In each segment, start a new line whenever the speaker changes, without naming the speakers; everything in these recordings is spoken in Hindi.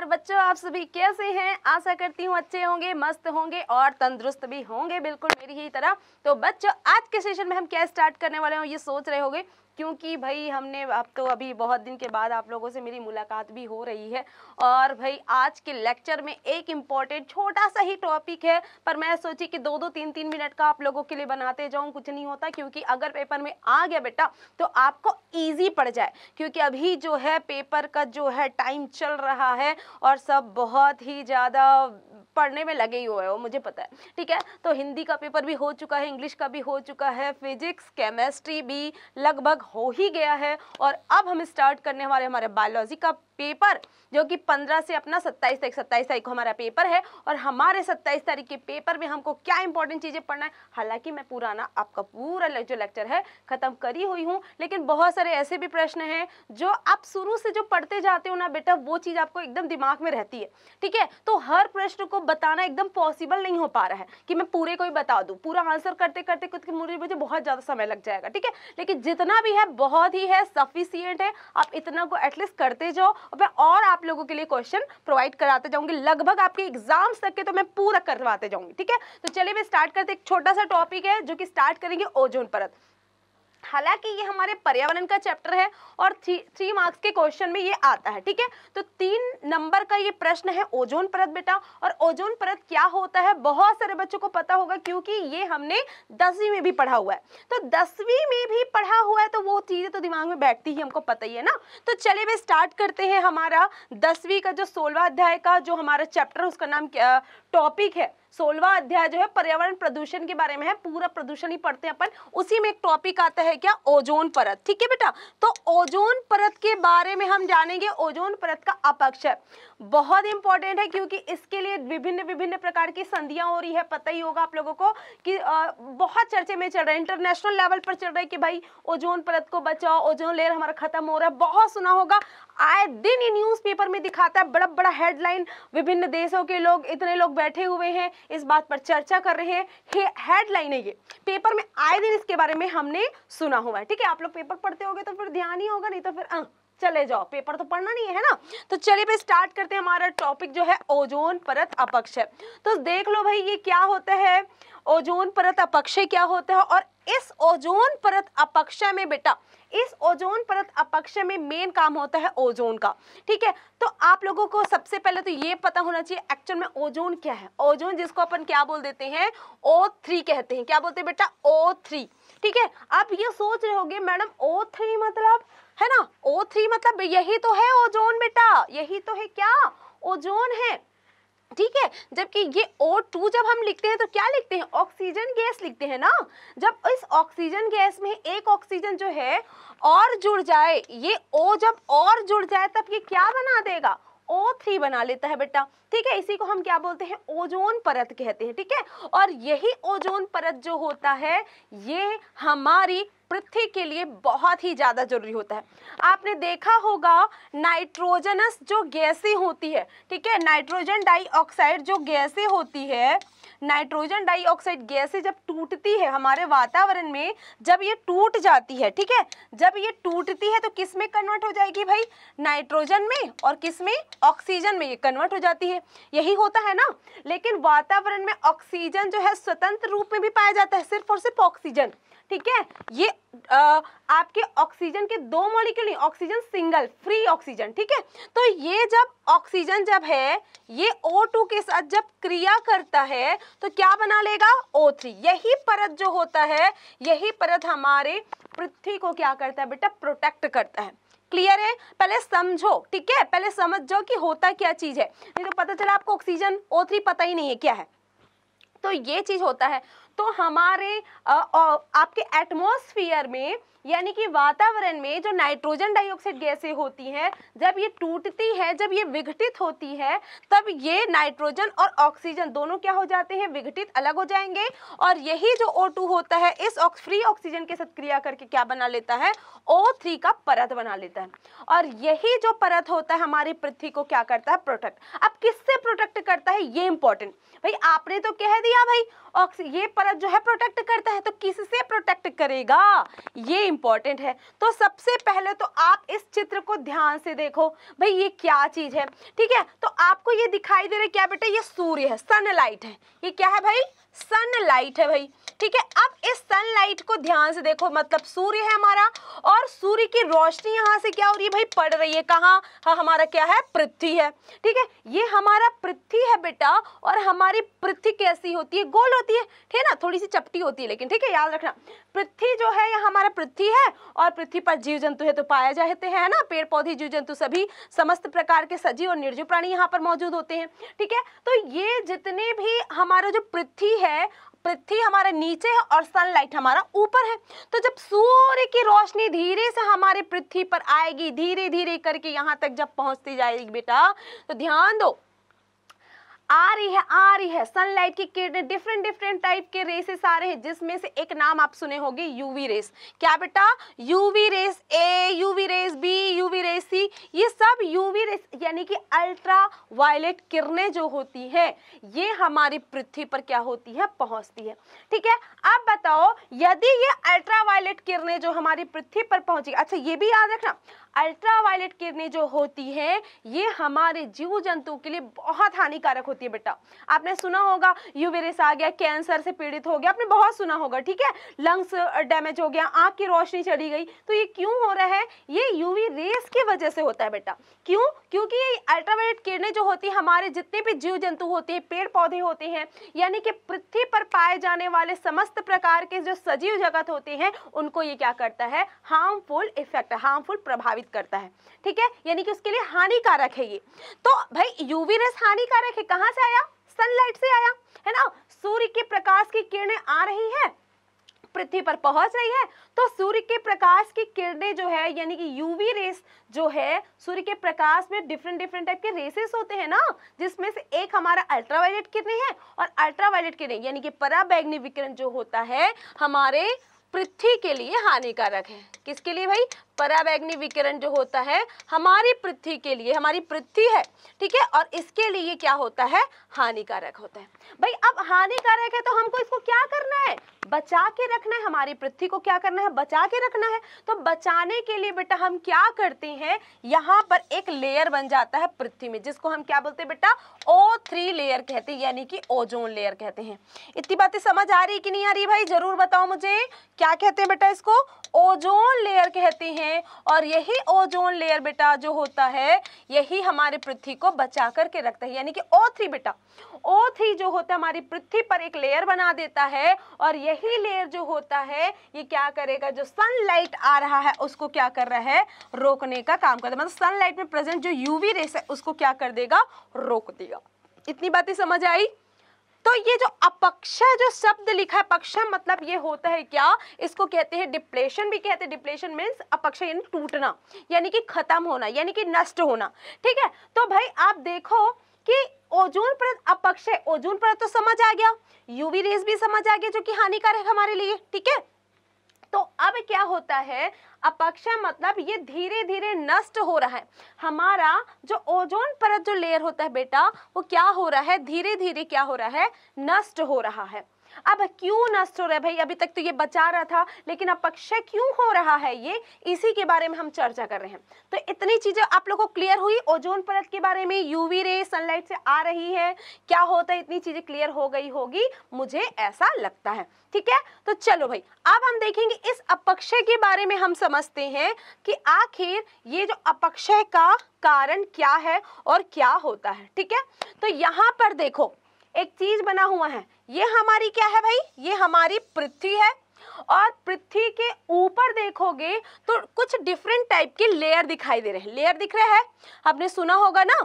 नमस्कार बच्चों आप सभी कैसे हैं आशा करती हूँ अच्छे होंगे मस्त होंगे और तंदुरुस्त भी होंगे बिल्कुल मेरी ही तरह तो बच्चों आज के सेशन में हम क्या स्टार्ट करने वाले हैं ये सोच रहे होंगे क्योंकि भाई हमने अब तो अभी बहुत दिन के बाद आप लोगों से मेरी मुलाकात भी हो रही है और भाई आज के लेक्चर में एक इम्पॉर्टेंट छोटा सा ही टॉपिक है पर मैं सोची कि दो दो तीन तीन मिनट का आप लोगों के लिए बनाते जाऊँ कुछ नहीं होता क्योंकि अगर पेपर में आ गया बेटा तो आपको ईजी पड़ जाए क्योंकि अभी जो है पेपर का जो है टाइम चल रहा है और सब बहुत ही ज़्यादा पढ़ने में लगे ही हुए हो मुझे पता है ठीक है तो हिंदी का पेपर भी हो चुका है इंग्लिश का भी हो चुका है फिजिक्स केमेस्ट्री भी लगभग हो ही गया है और अब हम स्टार्ट करने हमारे हमारे बायोलॉजी का पेपर जो कि 15 से अपना 27 तारीख 27 तारीख को हमारा पेपर है और हमारे 27 तारीख के पेपर में हमको क्या इंपॉर्टेंट चीज़ें पढ़ना है हालांकि मैं पुराना आपका पूरा जो लेक्चर है ख़त्म करी हुई हूँ लेकिन बहुत सारे ऐसे भी प्रश्न हैं जो आप शुरू से जो पढ़ते जाते हो ना बेटा वो चीज़ आपको एकदम दिमाग में रहती है ठीक है तो हर प्रश्न को बताना एकदम पॉसिबल नहीं हो पा रहा है कि मैं पूरे को ही बता दू पूरा आंसर करते करते कुछ मुझे मुझे बहुत ज़्यादा समय लग जाएगा ठीक है लेकिन जितना भी है बहुत ही है सफिशियंट है आप इतना को एटलीस्ट करते जाओ और मैं और आप लोगों के लिए क्वेश्चन प्रोवाइड कराते जाऊंगी लगभग आपके एग्जाम्स तक के तो मैं पूरा करवाते जाऊंगी ठीक है तो चलिए मैं स्टार्ट करते एक छोटा सा टॉपिक है जो कि स्टार्ट करेंगे ओजोन परत हालांकि ये हमारे पर्यावरण का चैप्टर है और थ्री थ्री मार्क्स के क्वेश्चन में ये आता है ठीक है तो तीन नंबर का ये प्रश्न है ओजोन परत बेटा और ओजोन परत क्या होता है बहुत सारे बच्चों को पता होगा क्योंकि ये हमने दसवीं में भी पढ़ा हुआ है तो दसवीं में भी पढ़ा हुआ है तो वो चीज़ें तो दिमाग में बैठती ही हमको पता ही है ना तो चलिए वे स्टार्ट करते हैं हमारा दसवीं का जो सोलवा अध्याय का जो हमारा चैप्टर उसका नाम टॉपिक है सोलवा अध्याय जो है पर्यावरण प्रदूषण के बारे में है पूरा प्रदूषण ही पढ़ते हैं अपन उसी में एक टॉपिक आता है क्या ओजोन परत ठीक है बेटा तो ओजोन परत के बारे में हम जानेंगे ओजोन परत का अपक्षय बहुत इंपॉर्टेंट है क्योंकि इसके लिए विभिन्न विभिन्न प्रकार की संधियां हो रही है पता ही होगा आप लोगों को कि आ, बहुत चर्चे में चल रहा है इंटरनेशनल लेवल पर चल रहा है कि भाई ओजोन परत को बचाओ ओजोन लेयर हमारा खत्म हो रहा है बहुत सुना होगा आए दिन ये न्यूज़पेपर में दिखाता है बड़ा बड़ा हेडलाइन विभिन्न देशों के लोग इतने लोग बैठे हुए हैं इस बात पर चर्चा कर रहे हैं हेडलाइन है ये पेपर में आए दिन इसके बारे में हमने सुना हुआ है ठीक है आप लोग पेपर पढ़ते हो तो फिर ध्यान ही होगा नहीं तो फिर आ, अं, चले जाओ पेपर तो पढ़ना नहीं है ना तो चलिए भाई स्टार्ट करते हैं हमारा टॉपिक जो है ओजोन परत अपक्षय तो देख लो भाई ये क्या होता है ओजोन परत अपक्षय क्या होता है और इस ओजोन परत अपक्षय में बेटा इस ओजोन परत अपक्षय में मेन काम होता है ओजोन का ठीक है तो आप लोगों को सबसे पहले तो ये पता होना चाहिए एक्चुअल में ओजोन क्या है ओजोन जिसको अपन क्या बोल देते हैं ओ थ्री कहते हैं क्या बोलते हैं बेटा ओ थ्री ठीक है आप ये सोच रहे होगे मैडम ओ थ्री मतलब है ना ओ थ्री मतलब यही तो है ओजोन बेटा यही तो है क्या ओजोन है ठीक है जबकि ये O2 जब हम लिखते हैं तो क्या लिखते हैं ऑक्सीजन गैस लिखते हैं ना जब इस ऑक्सीजन गैस में एक ऑक्सीजन जो है और जुड़ जाए ये O जब और जुड़ जाए तब ये क्या बना देगा O3 बना लेता है बेटा ठीक है इसी को हम क्या बोलते हैं ओजोन परत कहते हैं ठीक है थीके? और यही ओजोन परत जो होता है ये हमारी पृथ्वी के लिए बहुत ही ज़्यादा जरूरी होता है आपने देखा होगा नाइट्रोजनस जो गैसें होती है ठीक है नाइट्रोजन डाइऑक्साइड जो गैसें होती है नाइट्रोजन डाइऑक्साइड गैसें जब टूटती है हमारे वातावरण में जब ये टूट जाती है ठीक है जब ये टूटती है तो किस में कन्वर्ट हो जाएगी भाई नाइट्रोजन में और किस में ऑक्सीजन में ये कन्वर्ट हो जाती है यही होता है ना लेकिन वातावरण में ऑक्सीजन जो है स्वतंत्र रूप में भी पाया जाता है सिर्फ और सिर्फ ऑक्सीजन ठीक है ये आपके ऑक्सीजन के दो मॉलिक्यूल नहीं ऑक्सीजन सिंगल फ्री ऑक्सीजन ठीक है तो ये जब ऑक्सीजन जब है ये O2 के साथ जब क्रिया करता है तो क्या बना लेगा O3 यही परत जो होता है यही परत हमारे पृथ्वी को क्या करता है बेटा प्रोटेक्ट करता है क्लियर है पहले समझो ठीक है पहले समझ जाओ कि होता क्या चीज है नहीं तो पता चला आपको ऑक्सीजन O3 पता ही नहीं है क्या है तो ये चीज होता है तो हमारे आपके एटमोसफियर में यानी कि वातावरण में जो नाइट्रोजन डाइऑक्साइड गैसें होती हैं जब ये टूटती हैं जब ये विघटित होती है तब ये नाइट्रोजन और ऑक्सीजन दोनों क्या हो जाते हैं विघटित अलग हो जाएंगे और यही जो O2 होता है इस फ्री ऑक्सीजन के साथ क्रिया करके क्या बना लेता है O3 का परत बना लेता है और यही जो परत होता है हमारी पृथ्वी को क्या करता है प्रोटेक्ट अब किससे प्रोटेक्ट करता है ये इंपॉर्टेंट भाई आपने तो कह दिया भाई ये परत जो है प्रोटेक्ट करता है तो किससे प्रोटेक्ट करेगा ये इंपॉर्टेंट है तो सबसे पहले तो आप इस चित्र को ध्यान से देखो भाई ये क्या चीज़ है ठीक है तो आपको ये दिखाई दे रहा है क्या बेटा ये सूर्य है सनलाइट है ये क्या है भाई सनलाइट है भाई ठीक है अब इस सनलाइट को ध्यान से देखो मतलब सूर्य है हमारा और सूर्य की रोशनी यहाँ से क्या हो रही है भाई पड़ रही है कहाँ हाँ हमारा क्या है पृथ्वी है ठीक है ये हमारा पृथ्वी है बेटा और हमारी पृथ्वी कैसी होती है गोल होती है ठीक है ना थोड़ी सी चपटी होती है लेकिन ठीक है याद रखना पृथ्वी जो है यह हमारा पृथ्वी होती है और पृथ्वी पर जीव जंतु है तो पाया जाते हैं ना पेड़ पौधे जीव जंतु सभी समस्त प्रकार के सजीव और निर्जीव प्राणी यहाँ पर मौजूद होते हैं ठीक है तो ये जितने भी हमारा जो पृथ्वी है पृथ्वी हमारे नीचे है और सनलाइट हमारा ऊपर है तो जब सूर्य की रोशनी धीरे से हमारे पृथ्वी पर आएगी धीरे धीरे करके यहाँ तक जब पहुंचती जाएगी बेटा तो ध्यान दो आ रही है आ रही है सनलाइट की किरणें डिफरेंट डिफरेंट टाइप के रेसेस आ रहे हैं जिसमें से एक नाम आप सुने होंगे यूवी रेस क्या बेटा UV rays A UV rays B UV rays C ये सब यूवी रेस यानी कि अल्ट्रा वायलेट किरणें जो होती है ये हमारी पृथ्वी पर क्या होती है पहुंचती है ठीक है अब बताओ यदि ये अल्ट्रा वायलेट किरणें जो हमारी पृथ्वी पर पहुंची अच्छा ये भी याद रखना अल्ट्रावायलेट किरणें जो होती हैं ये हमारे जीव जंतु के लिए बहुत हानिकारक होती है बेटा आपने सुना होगा यूवेरिस आ गया कैंसर से पीड़ित हो गया आपने बहुत सुना होगा ठीक है लंग्स डैमेज हो गया आँख की रोशनी चढ़ी गई तो ये क्यों हो रहा है ये यूवी रेस की वजह से होता है बेटा क्यों क्योंकि ये अल्ट्रावायलेट किरणें जो होती है हमारे जितने भी जीव जंतु होते हैं पेड़ पौधे होते हैं यानी कि पृथ्वी पर पाए जाने वाले समस्त प्रकार के जो सजीव जगत होते हैं उनको ये क्या करता है हार्मफुल इफेक्ट हार्मफुल प्रभावित प्रभावित करता है ठीक है यानी कि उसके लिए हानिकारक है ये तो भाई यूवी रेस हानिकारक है कहाँ से आया सनलाइट से आया है ना सूर्य के प्रकाश की किरणें आ रही है पृथ्वी पर पहुंच रही है तो सूर्य के प्रकाश की किरणें जो है यानी कि यूवी रेस जो है सूर्य के प्रकाश में डिफरेंट डिफरेंट टाइप के रेसेस होते हैं ना जिसमें से एक हमारा अल्ट्रावायलेट किरणें है और अल्ट्रावायलेट किरणें यानी कि पराबैग्नि विकिरण जो होता है हमारे पृथ्वी के लिए हानिकारक है किसके लिए भाई पराबैग्नी विकिरण जो होता है हमारी पृथ्वी के लिए हमारी पृथ्वी है ठीक है और इसके लिए क्या होता है हानिकारक होता है भाई अब हानिकारक है तो हमको इसको क्या करना है बचा के रखना है हमारी पृथ्वी को क्या करना है बचा के रखना है तो बचाने के लिए बेटा हम क्या करते हैं यहाँ पर एक लेयर बन जाता है पृथ्वी में जिसको हम क्या बोलते हैं बेटा ओ थ्री लेयर कहते हैं यानी कि ओजोन लेयर कहते हैं इतनी बातें समझ आ रही कि नहीं आ रही भाई जरूर बताओ मुझे क्या कहते हैं बेटा इसको ओजोन लेयर कहते हैं हैं और यही ओजोन लेयर बेटा जो होता है यही हमारे पृथ्वी को बचा करके रखता है यानी कि ओ थ्री बेटा ओ थ्री जो होता है हमारी पृथ्वी पर एक लेयर बना देता है और यही लेयर जो होता है ये क्या करेगा जो सनलाइट आ रहा है उसको क्या कर रहा है रोकने का काम करता है मतलब सनलाइट में प्रेजेंट जो यूवी रेस है उसको क्या कर देगा रोक देगा इतनी बातें समझ आई तो ये जो अपक्षय जो शब्द लिखा है पक्षय मतलब ये होता है क्या इसको कहते हैं डिप्लेशन भी कहते हैं डिप्लेशन मीन्स अपक्षय टूटना यानी कि खत्म होना यानी कि नष्ट होना ठीक है तो भाई आप देखो कि ओजोन परत अपक्षय ओजोन परत तो समझ आ गया यूवी रेस भी समझ आ गया जो कि हानिकारक हमारे लिए ठीक है तो अब क्या होता है अपक्षय मतलब ये धीरे धीरे नष्ट हो रहा है हमारा जो ओजोन परत जो लेयर होता है बेटा वो क्या हो रहा है धीरे धीरे क्या हो रहा है नष्ट हो रहा है अब क्यों नष्ट हो रहा है भाई अभी तक तो ये बचा रहा था लेकिन अब पक्षय क्यों हो रहा है ये इसी के बारे में हम चर्चा कर रहे हैं तो इतनी चीजें आप लोगों को क्लियर हुई ओजोन परत के बारे में यूवी रे सनलाइट से आ रही है क्या होता है इतनी चीजें क्लियर हो गई होगी मुझे ऐसा लगता है ठीक है तो चलो भाई अब हम देखेंगे इस अपक्षय के बारे में हम समझते हैं कि आखिर ये जो अपक्षय का कारण क्या है और क्या होता है ठीक है तो यहां पर देखो एक चीज बना हुआ है ये हमारी क्या है भाई ये हमारी पृथ्वी है और पृथ्वी के ऊपर देखोगे तो कुछ डिफरेंट टाइप के लेयर दिखाई दे रहे हैं लेयर दिख रहे हैं आपने सुना होगा ना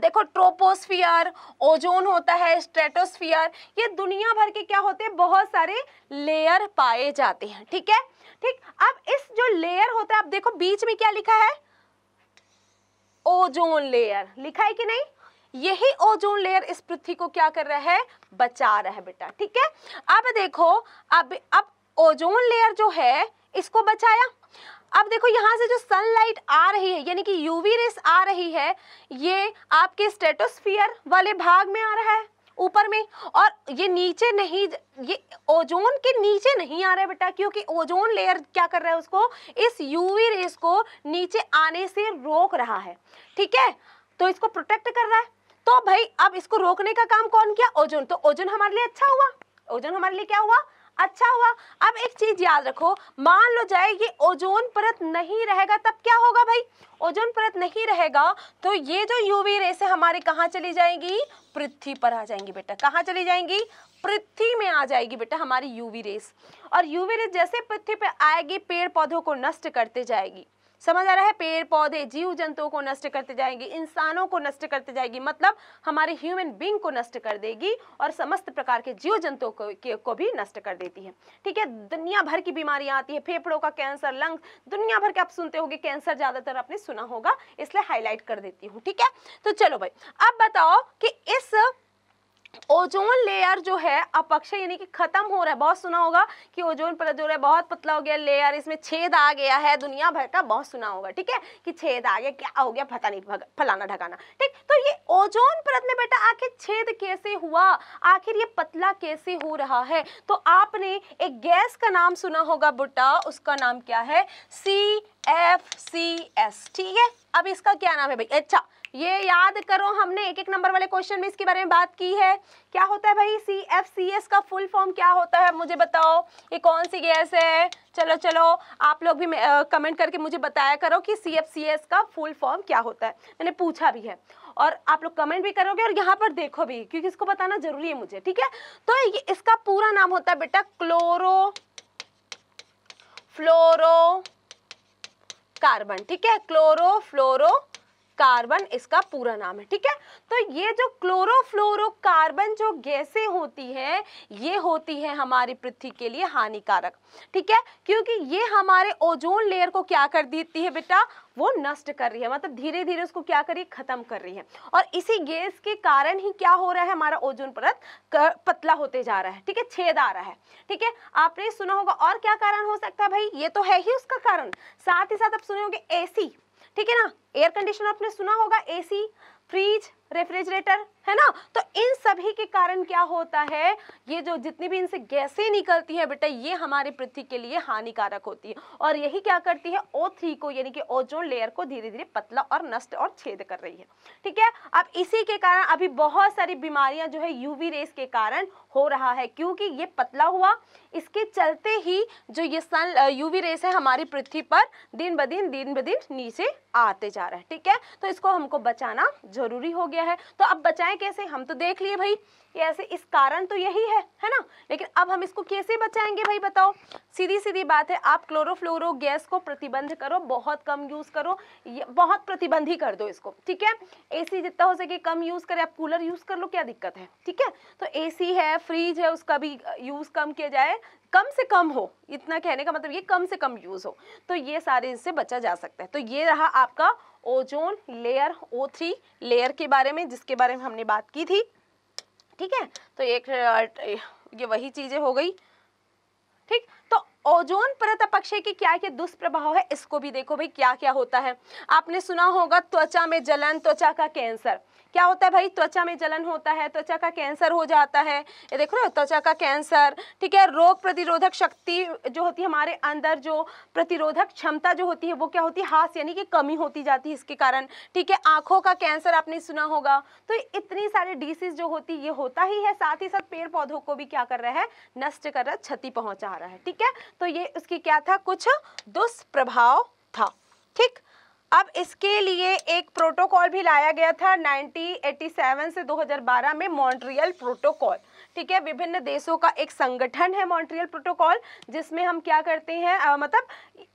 देखो ट्रोपोस्फियर ओजोन होता है स्ट्रेटोस्फियर ये दुनिया भर के क्या होते हैं बहुत सारे लेयर पाए जाते हैं ठीक है ठीक अब इस जो लेयर होता है आप देखो बीच में क्या लिखा है ओजोन लेयर लिखा है कि नहीं यही ओजोन लेयर इस पृथ्वी को क्या कर रहा है बचा रहा है बेटा ठीक है अब देखो अब अब ओजोन लेयर जो है इसको बचाया अब देखो यहाँ से जो सनलाइट आ रही है यानी कि यूवी रेस आ रही है ये आपके स्टेटोस्फियर वाले भाग में आ रहा है ऊपर में और ये नीचे नहीं ये ओजोन के नीचे नहीं आ रहा है बेटा क्योंकि ओजोन लेयर क्या कर रहा है उसको इस यूवी रेस को नीचे आने से रोक रहा है ठीक है तो इसको प्रोटेक्ट कर रहा है तो भाई अब इसको रोकने का काम कौन किया ओजोन तो ओजोन हमारे लिए अच्छा हुआ ओजोन हमारे लिए क्या हुआ अच्छा हुआ अब एक चीज याद रखो मान लो जाए ये ओजोन परत नहीं रहेगा तब क्या होगा भाई ओजोन परत नहीं रहेगा तो ये जो यूवी रेस है हमारे कहाँ चली जाएंगी पृथ्वी पर आ जाएंगी बेटा कहाँ चली जाएंगी पृथ्वी में आ जाएगी बेटा हमारी यूवी रेस और यूवी रेस जैसे पृथ्वी पर आएगी पेड़ पौधों को नष्ट करते जाएगी समझ आ रहा है पेड़ पौधे जीव जंतुओं को नष्ट करते जाएंगे इंसानों को नष्ट करते जाएगी मतलब हमारे ह्यूमन बींग को नष्ट कर देगी और समस्त प्रकार के जीव जंतुओं को, को भी नष्ट कर देती है ठीक है दुनिया भर की बीमारियां आती है फेफड़ों का कैंसर लंग दुनिया भर के आप सुनते हो कैंसर ज़्यादातर आपने सुना होगा इसलिए हाईलाइट कर देती हूँ ठीक है तो चलो भाई अब बताओ कि इस ओजोन लेयर जो है अपक्षय यानी कि खत्म हो रहा है बहुत सुना होगा कि ओजोन परत जो है बहुत पतला हो गया लेयर इसमें छेद आ गया है दुनिया भर का बहुत सुना होगा ठीक है कि छेद आ गया क्या हो गया पता नहीं फलाना ढकाना ठीक तो ये ओजोन परत में बेटा आखिर छेद कैसे हुआ आखिर ये पतला कैसे हो रहा है तो आपने एक गैस का नाम सुना होगा बुटा उसका नाम क्या है सी एफ सी एस ठीक है अब इसका क्या नाम है भाई अच्छा ये याद करो हमने एक एक नंबर वाले क्वेश्चन में इसके बारे में बात की है क्या होता है भाई सी एफ सी एस का फुल फॉर्म क्या होता है मुझे बताओ ये कौन सी गैस है चलो चलो आप लोग भी कमेंट करके मुझे बताया करो कि सी एफ सी एस का फुल फॉर्म क्या होता है मैंने पूछा भी है और आप लोग कमेंट भी करोगे और यहाँ पर देखो भी क्योंकि इसको बताना जरूरी है मुझे ठीक है तो इसका पूरा नाम होता है बेटा क्लोरो फ्लोरो कार्बन ठीक है क्लोरो फ्लोरो कार्बन इसका पूरा नाम है ठीक है तो ये जो क्लोरोफ्लोरोकार्बन जो गैसें होती हैं ये होती है हमारी पृथ्वी के लिए हानिकारक ठीक है क्योंकि ये हमारे ओजोन लेयर को क्या कर देती है बेटा वो नष्ट कर रही है मतलब धीरे धीरे उसको क्या कर रही है खत्म कर रही है और इसी गैस के कारण ही क्या हो रहा है हमारा ओजोन परत पतला होते जा रहा है ठीक है छेद आ रहा है ठीक है आपने सुना होगा और क्या कारण हो सकता है भाई ये तो है ही उसका कारण साथ ही साथ आप सुने होंगे एसी ठीक है ना एयर कंडीशनर आपने सुना होगा एसी फ्रिज रेफ्रिजरेटर है ना तो इन सभी के कारण क्या होता है ये जो जितनी भी इनसे गैसें निकलती हैं बेटा ये हमारे पृथ्वी के लिए हानिकारक होती है और यही क्या करती है ओ थ्री को यानी कि ओजोन लेयर को धीरे धीरे पतला और नष्ट और छेद कर रही है ठीक है अब इसी के कारण अभी बहुत सारी बीमारियां जो है यूवी रेस के कारण हो रहा है क्योंकि ये पतला हुआ इसके चलते ही जो ये सन यूवी रेस है हमारी पृथ्वी पर दिन ब दिन दिन ब दिन नीचे आते जा रहा है ठीक है तो इसको हमको बचाना जरूरी हो गया गया है तो अब बचाएं कैसे हम तो देख लिए भाई ये ऐसे इस कारण तो यही है है ना लेकिन अब हम इसको कैसे बचाएंगे भाई बताओ सीधी सीधी बात है आप क्लोरोफ्लोरो गैस को प्रतिबंध करो बहुत कम यूज़ करो बहुत प्रतिबंध ही कर दो इसको ठीक है एसी जितना हो सके कम यूज़ करें आप कूलर यूज़ कर लो क्या दिक्कत है ठीक है तो एसी है फ्रिज है उसका भी यूज़ कम किया जाए कम से कम हो इतना कहने का मतलब ये कम से कम यूज़ हो तो ये सारे इससे बचा जा सकता है तो ये रहा आपका ozone layer O three layer के बारे में जिसके बारे में हमने बात की थी ठीक है तो एक ये वही चीज़ें हो गई ठीक तो ओजोन परत अपक्षय के क्या क्या दुष्प्रभाव है इसको भी देखो भाई क्या क्या होता है आपने सुना होगा त्वचा में जलन त्वचा का कैंसर क्या होता है भाई त्वचा में जलन होता है त्वचा का कैंसर हो जाता है ये देखो ना त्वचा का कैंसर ठीक है रोग प्रतिरोधक शक्ति जो होती है हमारे अंदर जो प्रतिरोधक क्षमता जो होती है वो क्या होती है हाथ यानी कि कमी होती जाती है इसके कारण ठीक है आंखों का कैंसर आपने सुना होगा तो इतनी सारी डिसीज जो होती है ये होता ही है साथ ही साथ पेड़ पौधों को भी क्या कर रहा है नष्ट कर रहा है क्षति पहुंचा रहा है ठीक है तो ये उसकी क्या था कुछ दुष्प्रभाव था ठीक अब इसके लिए एक प्रोटोकॉल भी लाया गया था 1987 से 2012 में मॉन्ट्रियल प्रोटोकॉल ठीक है विभिन्न देशों का एक संगठन है मॉन्ट्रियल प्रोटोकॉल जिसमें हम क्या करते हैं मतलब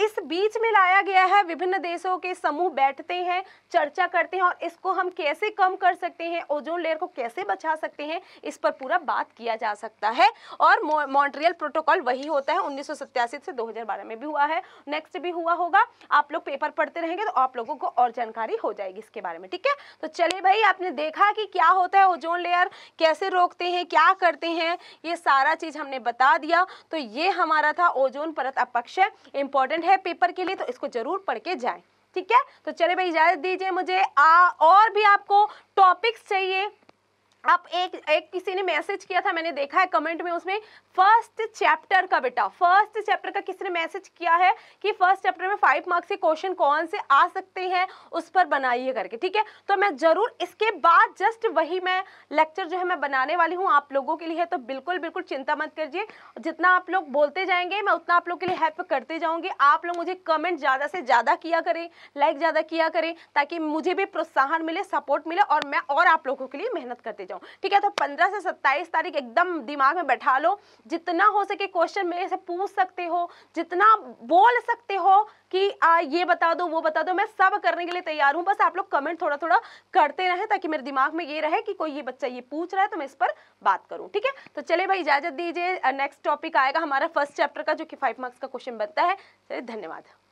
इस बीच में लाया गया है विभिन्न देशों के समूह बैठते हैं चर्चा करते हैं और इसको हम कैसे कम कर सकते हैं ओजोन लेयर को कैसे बचा सकते हैं इस पर पूरा बात किया जा सकता है और मॉन्ट्रियल प्रोटोकॉल वही होता है उन्नीस से 2012 में भी हुआ है नेक्स्ट भी हुआ होगा आप लोग पेपर पढ़ते रहेंगे तो आप लोगों को और जानकारी हो जाएगी इसके बारे में ठीक है तो चले भाई आपने देखा कि क्या होता है ओजोन लेयर कैसे रोकते हैं क्या करते हैं ये सारा चीज़ हमने बता दिया तो ये हमारा था ओजोन परत अपक्ष इंपॉर्टेंट इम्पोर्टेंट है पेपर के लिए तो इसको जरूर पढ़ के जाए ठीक है तो चले भाई इजाजत दीजिए मुझे आ, और भी आपको टॉपिक्स चाहिए आप एक एक किसी ने मैसेज किया था मैंने देखा है कमेंट में उसमें फर्स्ट चैप्टर का बेटा फर्स्ट चैप्टर का किसी ने मैसेज किया है कि फर्स्ट चैप्टर में फाइव मार्क्स के क्वेश्चन कौन से आ सकते हैं उस पर बनाइए करके ठीक है तो मैं ज़रूर इसके बाद जस्ट वही मैं लेक्चर जो है मैं बनाने वाली हूँ आप लोगों के लिए तो बिल्कुल बिल्कुल चिंता मत करिए जितना आप लोग बोलते जाएंगे मैं उतना आप लोग के लिए हेल्प करते जाऊँगी आप लोग मुझे कमेंट ज़्यादा से ज़्यादा किया करें लाइक ज़्यादा किया करें ताकि मुझे भी प्रोत्साहन मिले सपोर्ट मिले और मैं और आप लोगों के लिए मेहनत करते जाऊँ हूँ ठीक है तो पंद्रह से सत्ताईस तारीख एकदम दिमाग में बैठा लो जितना हो सके क्वेश्चन मेरे से पूछ सकते हो जितना बोल सकते हो कि आ, ये बता दो वो बता दो मैं सब करने के लिए तैयार हूँ बस आप लोग कमेंट थोड़ा थोड़ा करते रहें ताकि मेरे दिमाग में ये रहे कि कोई ये बच्चा ये पूछ रहा है तो मैं इस पर बात करूँ ठीक है तो चले भाई इजाजत दीजिए नेक्स्ट टॉपिक आएगा हमारा फर्स्ट चैप्टर का जो कि फाइव मार्क्स का क्वेश्चन बनता है चलिए धन्यवाद